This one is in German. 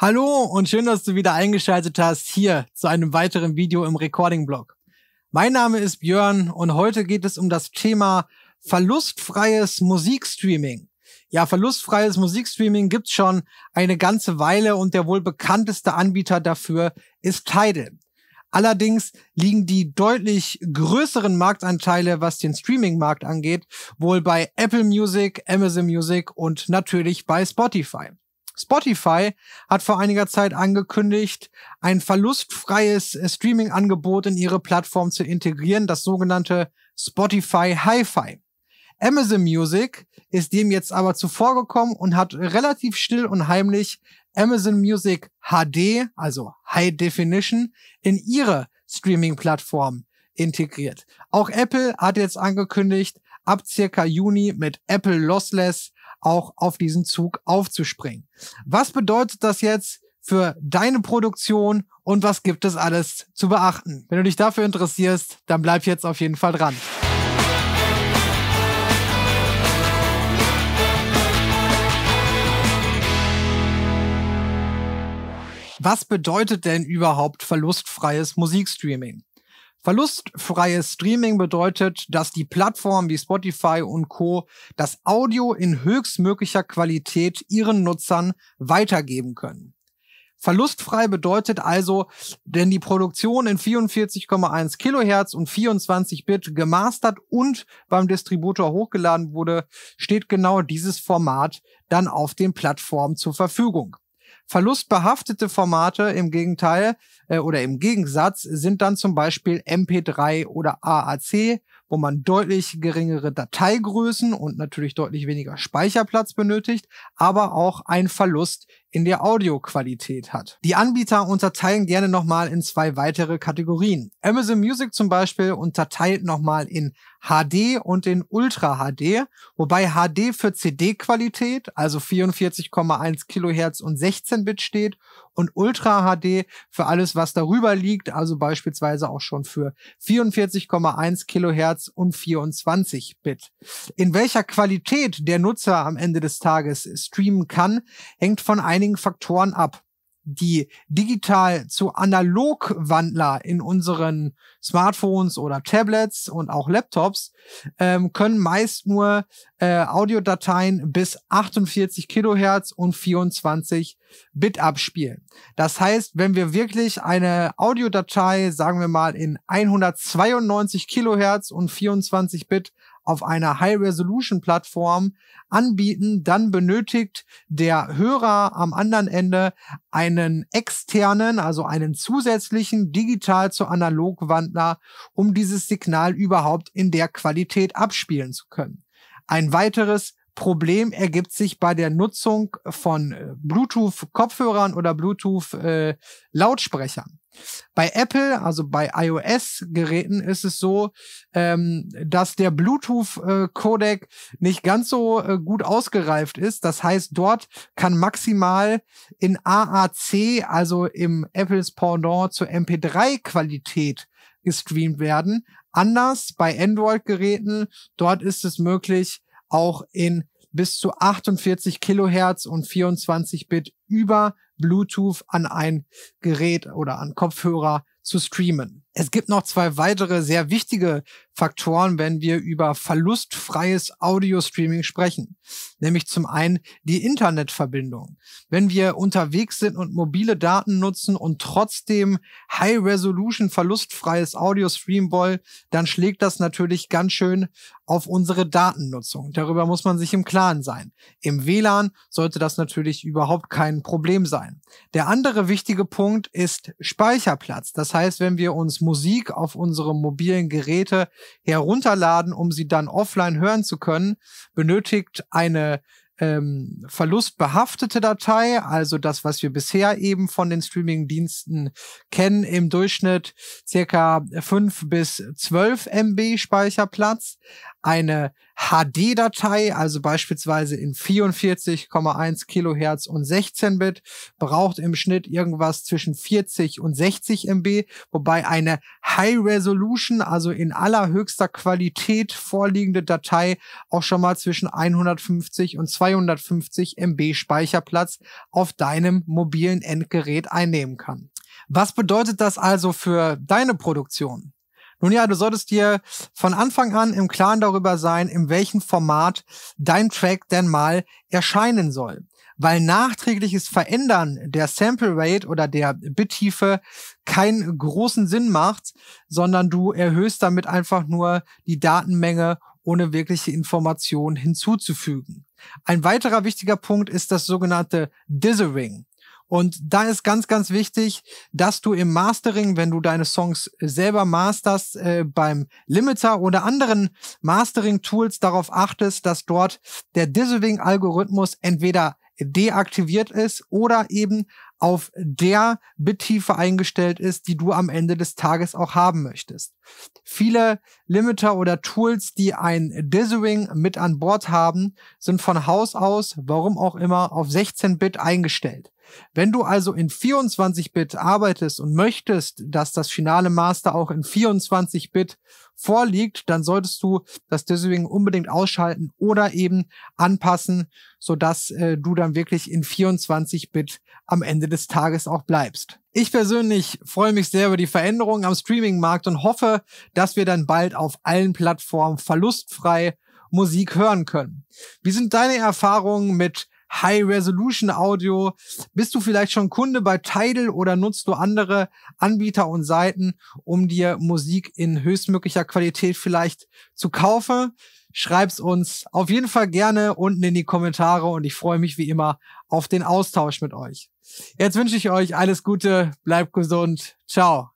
Hallo und schön, dass du wieder eingeschaltet hast hier zu einem weiteren Video im Recording-Blog. Mein Name ist Björn und heute geht es um das Thema verlustfreies Musikstreaming. Ja, verlustfreies Musikstreaming gibt's schon eine ganze Weile und der wohl bekannteste Anbieter dafür ist Tidal. Allerdings liegen die deutlich größeren Marktanteile, was den Streaming-Markt angeht, wohl bei Apple Music, Amazon Music und natürlich bei Spotify. Spotify hat vor einiger Zeit angekündigt, ein verlustfreies äh, Streaming-Angebot in ihre Plattform zu integrieren, das sogenannte Spotify Hi-Fi. Amazon Music ist dem jetzt aber zuvorgekommen und hat relativ still und heimlich Amazon Music HD, also High Definition, in ihre Streaming-Plattform integriert. Auch Apple hat jetzt angekündigt, ab circa Juni mit Apple Lossless auch auf diesen Zug aufzuspringen. Was bedeutet das jetzt für deine Produktion und was gibt es alles zu beachten? Wenn du dich dafür interessierst, dann bleib jetzt auf jeden Fall dran. Was bedeutet denn überhaupt verlustfreies Musikstreaming? Verlustfreies Streaming bedeutet, dass die Plattformen wie Spotify und Co. das Audio in höchstmöglicher Qualität ihren Nutzern weitergeben können. Verlustfrei bedeutet also, denn die Produktion in 44,1 Kilohertz und 24 Bit gemastert und beim Distributor hochgeladen wurde, steht genau dieses Format dann auf den Plattformen zur Verfügung. Verlustbehaftete Formate im Gegenteil äh, oder im Gegensatz sind dann zum Beispiel MP3 oder AAC wo man deutlich geringere Dateigrößen und natürlich deutlich weniger Speicherplatz benötigt, aber auch einen Verlust in der Audioqualität hat. Die Anbieter unterteilen gerne nochmal in zwei weitere Kategorien. Amazon Music zum Beispiel unterteilt nochmal in HD und in Ultra HD, wobei HD für CD-Qualität, also 44,1 Kilohertz und 16-Bit steht und Ultra HD für alles, was darüber liegt, also beispielsweise auch schon für 44,1 Kilohertz Standards und 24-Bit. In welcher Qualität der Nutzer am Ende des Tages streamen kann, hängt von einigen Faktoren ab die digital zu analog Wandler in unseren Smartphones oder Tablets und auch Laptops ähm, können meist nur äh, Audiodateien bis 48 Kilohertz und 24 Bit abspielen. Das heißt, wenn wir wirklich eine Audiodatei, sagen wir mal, in 192 Kilohertz und 24 Bit auf einer High-Resolution-Plattform anbieten, dann benötigt der Hörer am anderen Ende einen externen, also einen zusätzlichen digital zu analog Wandler, um dieses Signal überhaupt in der Qualität abspielen zu können. Ein weiteres Problem ergibt sich bei der Nutzung von äh, Bluetooth-Kopfhörern oder Bluetooth-Lautsprechern. Äh, bei Apple, also bei iOS-Geräten, ist es so, ähm, dass der Bluetooth-Codec nicht ganz so äh, gut ausgereift ist. Das heißt, dort kann maximal in AAC, also im Apples Pendant zur MP3-Qualität, gestreamt werden. Anders bei Android-Geräten, dort ist es möglich, auch in bis zu 48 Kilohertz und 24 Bit über Bluetooth an ein Gerät oder an Kopfhörer zu streamen. Es gibt noch zwei weitere sehr wichtige Faktoren, wenn wir über verlustfreies Audio-Streaming sprechen. Nämlich zum einen die Internetverbindung. Wenn wir unterwegs sind und mobile Daten nutzen und trotzdem High-Resolution verlustfreies Audio streamen wollen, dann schlägt das natürlich ganz schön auf unsere Datennutzung. Darüber muss man sich im Klaren sein. Im WLAN sollte das natürlich überhaupt kein Problem sein. Der andere wichtige Punkt ist Speicherplatz. Das heißt, wenn wir uns Musik auf unsere mobilen Geräte herunterladen, um sie dann offline hören zu können, benötigt eine ähm, verlustbehaftete Datei, also das, was wir bisher eben von den Streaming-Diensten kennen, im Durchschnitt circa fünf bis zwölf MB Speicherplatz eine HD-Datei, also beispielsweise in 44,1 Kilohertz und 16 Bit, braucht im Schnitt irgendwas zwischen 40 und 60 MB, wobei eine High Resolution, also in allerhöchster Qualität vorliegende Datei auch schon mal zwischen 150 und 250 MB Speicherplatz auf deinem mobilen Endgerät einnehmen kann. Was bedeutet das also für deine Produktion? Nun ja, du solltest dir von Anfang an im Klaren darüber sein, in welchem Format dein Track denn mal erscheinen soll. Weil nachträgliches Verändern der Sample Rate oder der Bittiefe keinen großen Sinn macht, sondern du erhöhst damit einfach nur die Datenmenge ohne wirkliche Informationen hinzuzufügen. Ein weiterer wichtiger Punkt ist das sogenannte Dithering. Und da ist ganz, ganz wichtig, dass du im Mastering, wenn du deine Songs selber masterst, äh, beim Limiter oder anderen Mastering-Tools darauf achtest, dass dort der Dissolving-Algorithmus entweder deaktiviert ist oder eben auf der Bittiefe eingestellt ist, die du am Ende des Tages auch haben möchtest. Viele Limiter oder Tools, die ein Dithering mit an Bord haben, sind von Haus aus, warum auch immer, auf 16-Bit eingestellt. Wenn du also in 24-Bit arbeitest und möchtest, dass das finale Master auch in 24-Bit vorliegt, dann solltest du das Dithering unbedingt ausschalten oder eben anpassen, sodass äh, du dann wirklich in 24-Bit am Ende des Tages auch bleibst. Ich persönlich freue mich sehr über die Veränderungen am Streamingmarkt und hoffe, dass wir dann bald auf allen Plattformen verlustfrei Musik hören können. Wie sind deine Erfahrungen mit High-Resolution-Audio? Bist du vielleicht schon Kunde bei Tidal oder nutzt du andere Anbieter und Seiten, um dir Musik in höchstmöglicher Qualität vielleicht zu kaufen? Schreib's uns auf jeden Fall gerne unten in die Kommentare und ich freue mich wie immer auf den Austausch mit euch. Jetzt wünsche ich euch alles Gute, bleibt gesund, ciao.